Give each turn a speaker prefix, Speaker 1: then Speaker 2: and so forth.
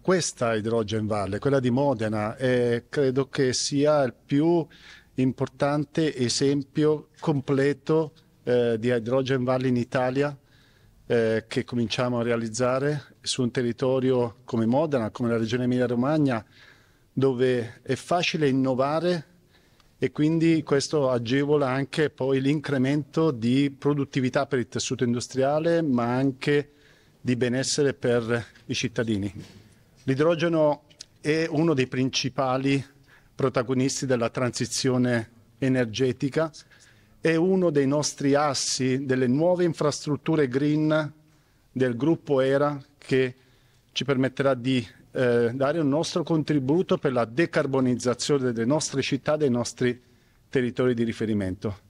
Speaker 1: questa Hydrogen Valley, quella di Modena, è, credo che sia il più importante esempio completo eh, di Hydrogen Valley in Italia eh, che cominciamo a realizzare su un territorio come Modena, come la regione Emilia-Romagna, dove è facile innovare e quindi questo agevola anche poi l'incremento di produttività per il tessuto industriale, ma anche di benessere per i cittadini. L'idrogeno è uno dei principali protagonisti della transizione energetica, è uno dei nostri assi delle nuove infrastrutture green del gruppo ERA che ci permetterà di eh, dare un nostro contributo per la decarbonizzazione delle nostre città, dei nostri territori di riferimento.